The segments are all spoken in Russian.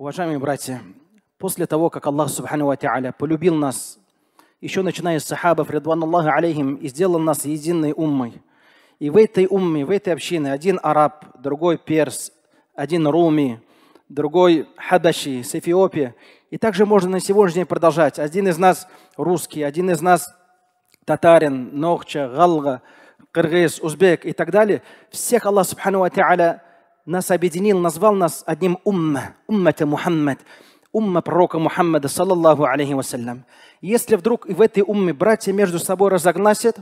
Уважаемые братья, после того, как Аллах Субхану Ва полюбил нас, еще начиная с сахабов, Ридван Аллаха алейхим, и сделал нас единой уммой. И в этой умме, в этой общине один араб, другой перс, один руми, другой хадаши с Эфиопии. И также можно на сегодняшний день продолжать. Один из нас русский, один из нас татарин, нохча, галга, кыргыз, узбек и так далее. Всех Аллах Субхану Ва нас объединил, назвал нас одним умма, уммата Мухаммад, умма пророка Мухаммада, саллаллаху алейхи вассалям. Если вдруг и в этой умме братья между собой разогласят,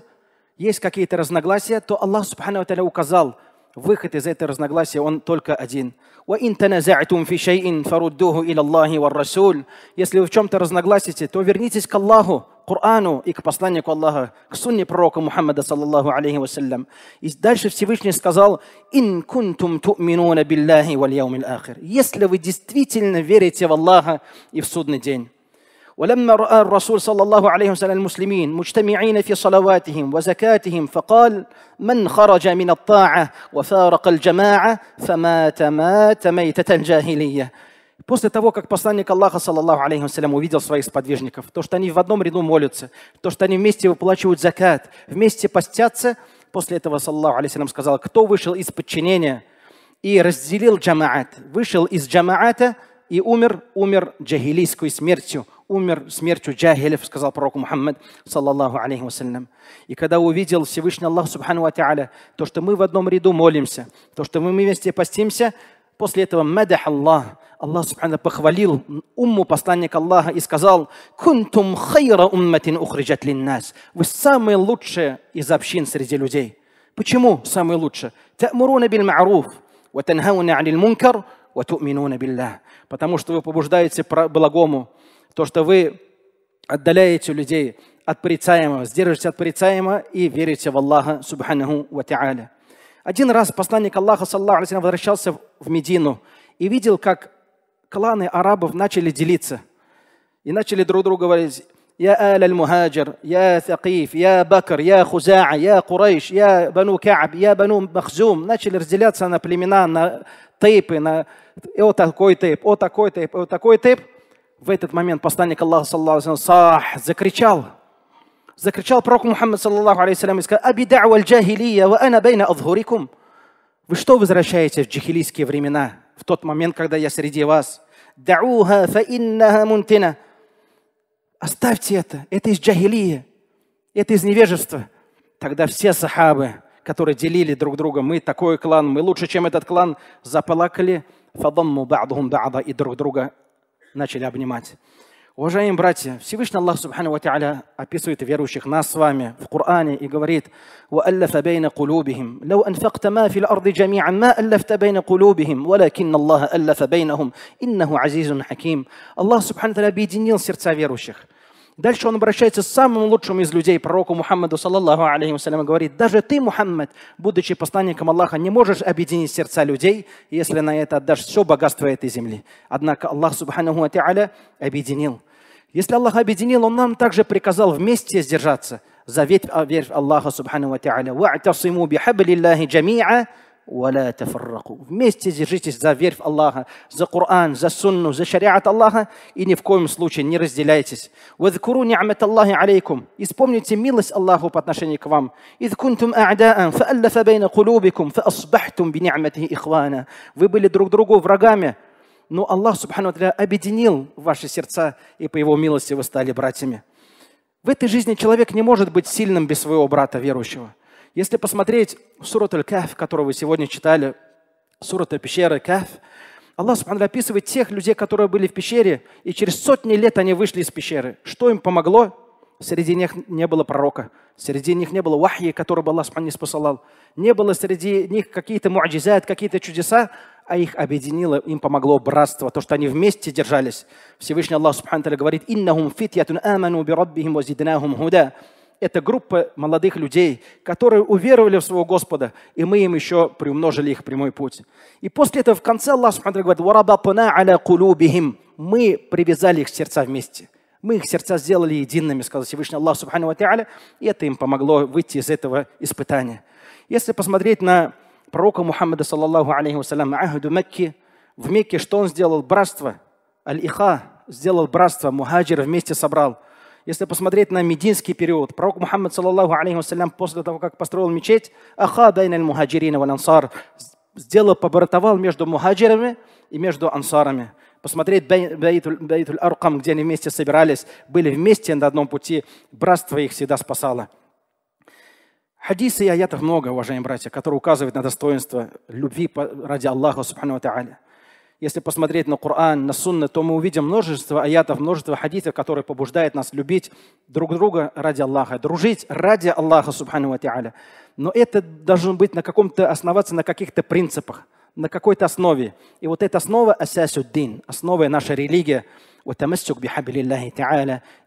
есть какие-то разногласия, то Аллах Субхану Таля указал выход из этого разногласия, он только один. Если вы в чем-то разногласите, то вернитесь к Аллаху, Корану и к посланнику Аллаха, к сунне пророка Мухаммада, саллаллаху алейхи вассалям. И дальше Всевышний сказал, «Ин кунтум ту'минуна билляхи валь яумил ахир». Если вы действительно верите в Аллаха и в судный день. ولما رأى الرسول صلى الله عليه وسلم المسلمين مجتمعين في صلواتهم وزكاتهم فقال من خرج من الطاعة وفارق الجماعة فمات مات ميتة جاهلية После того, как посланник Аллаха, саллаллаху алейхи вассалям, увидел своих сподвижников, то, что они в одном ряду молятся, то, что они вместе выплачивают закат, вместе постятся, после этого, саллаллаху алейхи вассалям, сказал, кто вышел из подчинения и разделил джамаат, вышел из джамаата и умер, умер джахилийской смертью, умер смертью джахилев, сказал пророк Мухаммад, саллаллаху алейхи вассалям. И когда увидел Всевышний Аллах, субхану ва то, что мы в одном ряду молимся, то, что мы вместе постимся, после этого мадах Аллах, Аллах Субхану похвалил умму посланника Аллаха и сказал, «Кунтум хайра умматин ухриджат линнас». Вы самые лучшие из общин среди людей. Почему самые лучшие? «Та'муруна биль ма'руф, ва танхауна анил мункар, ва ту'минуна биллах». Потому что вы побуждаете благому, то, что вы отдаляете людей от порицаемого, сдержите от порицаемого и верите в Аллаха Субханаху ва Та'аля. Один раз посланник Аллаха, саллаху возвращался в Медину и видел, как кланы арабов начали делиться. И начали друг другу говорить, я Аль Аль-Мухаджир, я Сакиф, я Бакр, я Хузаа, я Курайш, я Бану Кааб, я Бану Махзум. Начали разделяться на племена, на тейпы, на о такой тейп, о такой тейп, о такой тейп. В этот момент посланник Аллаха, саллаху сах, закричал. Закричал пророк Мухаммад, саллаху и сказал, «Абидау аль-джахилия, ва ана бейна адхурикум». Вы что возвращаете в джихилийские времена? в тот момент, когда я среди вас. Оставьте это. Это из джахилии. Это из невежества. Тогда все сахабы, которые делили друг друга, мы такой клан, мы лучше, чем этот клан, заплакали, и друг друга начали обнимать. Уважаемые братья, Всевышний Аллах Субхану Ва описывает верующих нас с вами в Коране и говорит وَأَلَّفَ بَيْنَ قُلُوبِهِمْ لَوْ أَنْفَقْتَ مَا فِي الْأَرْضِ جَمِيعًا مَا أَلَّفْتَ بَيْنَ قُلُوبِهِمْ وَلَكِنَّ اللَّهَ أَلَّفَ بَيْنَهُم إِنَّهُ عَزِيزٌ حَكِيمٌ Аллах Субхану Ва объединил сердца верующих – Дальше он обращается к самым лучшим из людей, пророку Мухаммаду, саллаллаху алейхи вассалям, говорит, даже ты, Мухаммад, будучи посланником Аллаха, не можешь объединить сердца людей, если на это отдашь все богатство этой земли. Однако Аллах, субханаху ва объединил. Если Аллах объединил, Он нам также приказал вместе сдержаться. Завет верь Аллаха, субхану ва та'аля. Вместе держитесь за верь в Аллаха, за Коран, за Сунну, за шариат Аллаха и ни в коем случае не разделяйтесь. Вадкуру ни'мат Аллахи алейкум. И вспомните милость Аллаху по отношению к вам. Из кунтум кулубикум, ихвана. Вы были друг другу врагами, но Аллах, Субхану объединил ваши сердца, и по Его милости вы стали братьями. В этой жизни человек не может быть сильным без своего брата верующего – если посмотреть сурат Аль-Каф, которую вы сегодня читали, сурат Аль-Пещеры, Каф, Аллах Субхану описывает тех людей, которые были в пещере, и через сотни лет они вышли из пещеры. Что им помогло? Среди них не было пророка, среди них не было вахьи, который бы Аллах Субхану не спасал. Не было среди них какие-то муаджизат, какие-то чудеса, а их объединило, им помогло братство, то, что они вместе держались. Всевышний Аллах Субхану говорит, «Иннахум фитьятун аману би раббихим вазиднахум худа» это группа молодых людей, которые уверовали в своего Господа, и мы им еще приумножили их прямой путь. И после этого в конце Аллах говорит, мы привязали их сердца вместе. Мы их сердца сделали едиными, сказал Всевышний Аллах Субхану Ва и это им помогло выйти из этого испытания. Если посмотреть на пророка Мухаммада, саллаллаху алейхи вассалям, Ахаду Мекки, в Мекке что он сделал? Братство. Аль-Иха сделал братство, мухаджир вместе собрал – если посмотреть на мединский период, пророк Мухаммад, саллаллаху алейхи вассалям, после того, как построил мечеть, «Аха дайналь мухаджирина валь ансар», сделал, побратовал между мухаджирами и между ансарами. Посмотреть Баитуль Аркам, где они вместе собирались, были вместе на одном пути, братство их всегда спасало. Хадисы и аятов много, уважаемые братья, которые указывают на достоинство любви ради Аллаха, субхану ва если посмотреть на Коран, на Сунны, то мы увидим множество аятов, множество хадитов, которые побуждают нас любить друг друга ради Аллаха, дружить ради Аллаха, субхану ва Но это должно быть на каком-то, основаться на каких-то принципах, на какой-то основе. И вот эта основа асясуддин, основа наша религия,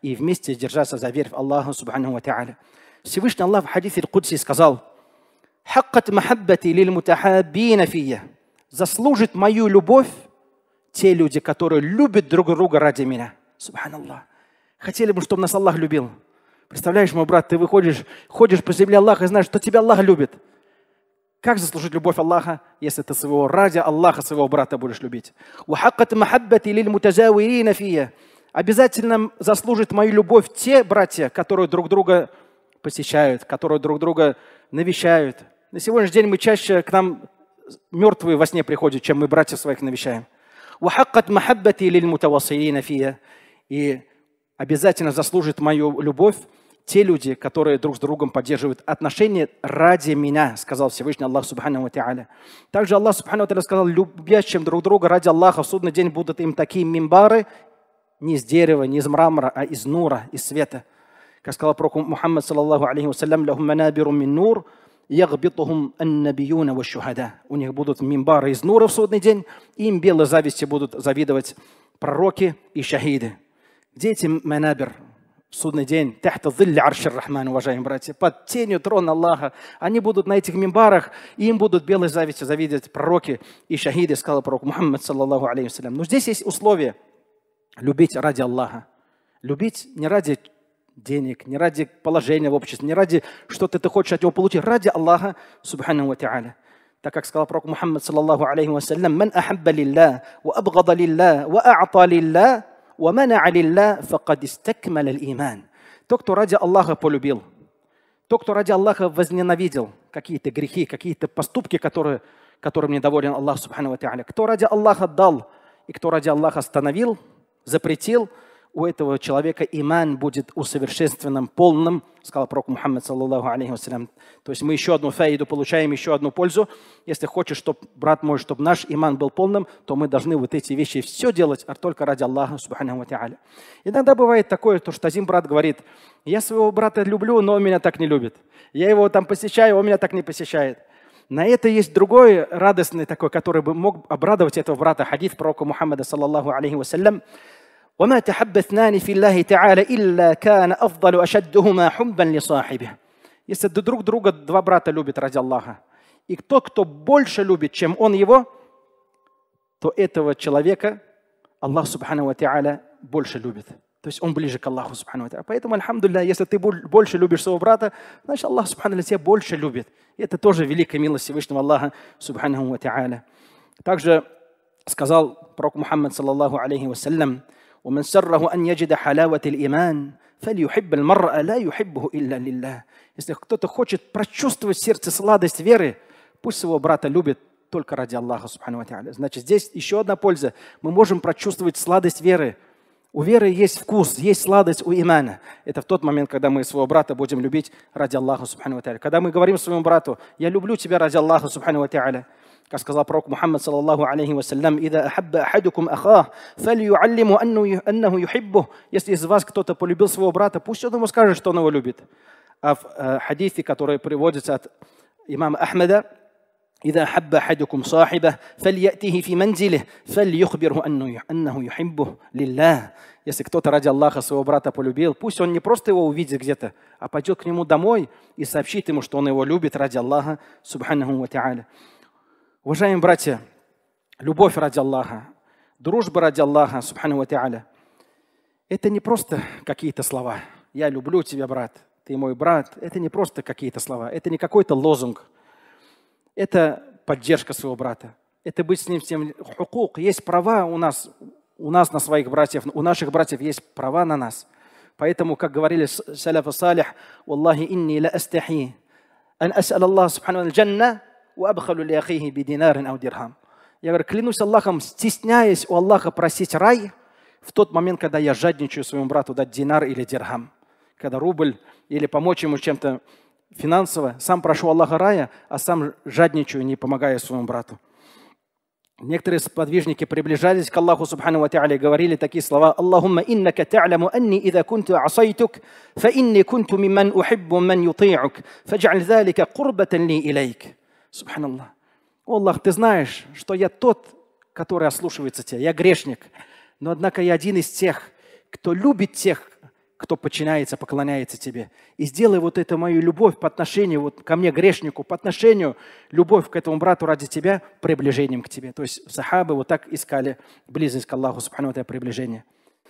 и вместе держаться за верь в Аллаха, субхану ва Всевышний Аллах в хадисе Кудси сказал, «Хаккат махаббати лил мутахаббина фия» заслужит мою любовь те люди, которые любят друг друга ради меня. Субханаллах. Хотели бы, чтобы нас Аллах любил. Представляешь, мой брат, ты выходишь, ходишь по земле Аллаха и знаешь, что тебя Аллах любит. Как заслужить любовь Аллаха, если ты своего ради Аллаха, своего брата будешь любить? Обязательно заслужит мою любовь те братья, которые друг друга посещают, которые друг друга навещают. На сегодняшний день мы чаще к нам мертвые во сне приходят, чем мы братьев своих навещаем. «Вахаккат махаббати лиль мутавасилина фия». И обязательно заслужит мою любовь те люди, которые друг с другом поддерживают отношения ради меня, сказал Всевышний Аллах Субхану Тааля. Также Аллах Субхану Тааля сказал, любящим друг друга ради Аллаха в судный день будут им такие мимбары, не из дерева, не из мрамора, а из нура, из света. Как сказал пророк Мухаммад, саллаллаху алейхи вассалям, «Лахум манабиру мин нур», ягбитухум аннабиюна ващухада. У них будут мимбары из нура в судный день, и им белой зависти будут завидовать пророки и шахиды. Где эти манабир? судный день, тахта зилли аршир рахман, уважаемые братья, под тенью трона Аллаха, они будут на этих мимбарах, и им будут белой зависти завидеть пророки и шахиды, сказал пророк Мухаммад, саллаллаху алейхи Но здесь есть условия. любить ради Аллаха. Любить не ради денег, не ради положения в обществе, не ради что ты, ты хочешь от него получить, ради Аллаха, субхану ва та'аля. Так как сказал пророк Мухаммад, саллаллаху алейхи вассалям, «Ман ахабба лилля, ва абгада лилля, ва а'та лилля, ва мана лилля, факад истакмал иман». Тот, кто ради Аллаха полюбил, тот, кто ради Аллаха возненавидел какие-то грехи, какие-то поступки, которые, которым недоволен Аллах, субхану ва та'аля. Кто ради Аллаха дал и кто ради Аллаха остановил, запретил – у этого человека иман будет усовершенствованным, полным, сказал пророк Мухаммад, саллаллаху алейхи вассалям. То есть мы еще одну фаиду получаем, еще одну пользу. Если хочешь, чтобы, брат мой, чтобы наш иман был полным, то мы должны вот эти вещи все делать, а только ради Аллаха, субхану ва Иногда бывает такое, то, что один брат говорит, я своего брата люблю, но он меня так не любит. Я его там посещаю, он меня так не посещает. На это есть другой радостный такой, который бы мог обрадовать этого брата, Хадис пророка Мухаммада, саллаллаху алейхи вассалям. وما تحب اثنان في الله تعالى إلا كان أفضل أشدهما حبا لصاحبه Если друг друга два брата любят ради Аллаха, и кто, кто больше любит, чем он его, то этого человека Аллах Субхану Ва Тиаля больше любит. То есть он ближе к Аллаху Субхану Ва Поэтому, альхамдулля, если ты больше любишь своего брата, значит Аллах Субхану тебя больше любит. И это тоже великая милость Всевышнего Аллаха Субхану Ва Также сказал пророк Мухаммад, саллаллаху алейхи вассалям, ومن سره أن يجد حلاوة الإيمان فليحب المرأة لا يحبه إلا لله. Если кто-то хочет прочувствовать в сердце сладость веры, пусть своего брата любит только ради Аллаха, субхану Значит, здесь еще одна польза. Мы можем прочувствовать сладость веры. У веры есть вкус, есть сладость у имана. Это в тот момент, когда мы своего брата будем любить ради Аллаха, субхану Когда мы говорим своему брату, я люблю тебя ради Аллаха, субхану Как сказал пророк Мухаммад саллаллаху алейхи вассалям, «Ида ахабба ахадукум ахах, фали фалюаллиму аннаху юхиббу». Если из вас кто-то полюбил своего брата, пусть он ему скажет, что он его любит. А в хадисе, который приводится от имама Ахмеда, إذا حب أحدكم صاحبه فليأته في منزله فليخبره أنه أنه يحبه لله. Если кто-то ради Аллаха своего брата полюбил, пусть он не просто его увидит где-то, а пойдет к нему домой и сообщит ему, что он его любит ради Аллаха, субханаху ва та'аля. Уважаемые братья, любовь ради Аллаха, дружба ради Аллаха, субхану ва та'аля, это не просто какие-то слова. Я люблю тебя, брат, ты мой брат. Это не просто какие-то слова, это не какой-то лозунг. Это поддержка своего брата. Это быть с ним всем хукук. Есть права у нас, у нас на своих братьев, у наших братьев есть права на нас. Поэтому, как говорили саляфа салих, «Валлахи инни ла астахи, ан ас'ал Аллах субхану джанна, وأبخل لأخيه بدينار أو درهم. Я говорю, клянусь Аллахом, стесняясь у Аллаха просить рай, в тот момент, когда я жадничаю своему брату дать динар или дирхам, когда рубль, или помочь ему чем-то финансово, сам прошу Аллаха рая, а сам жадничаю, не помогая своему брату. Некоторые сподвижники приближались к Аллаху Субхану Ва Та'аля и говорили такие слова «Аллахумма иннака та'ляму анни иза кунту асайтук, фа инни кунту мимман ухиббу ман юти'ук, фаджаль залика курбатан ли илейк». Субханаллах. О, Аллах, ты знаешь, что я тот, который ослушивается тебя. Я грешник. Но, однако, я один из тех, кто любит тех, кто подчиняется, поклоняется тебе. И сделай вот это мою любовь по отношению вот ко мне, грешнику, по отношению любовь к этому брату ради тебя, приближением к тебе. То есть сахабы вот так искали близость к Аллаху, субхану, приближение.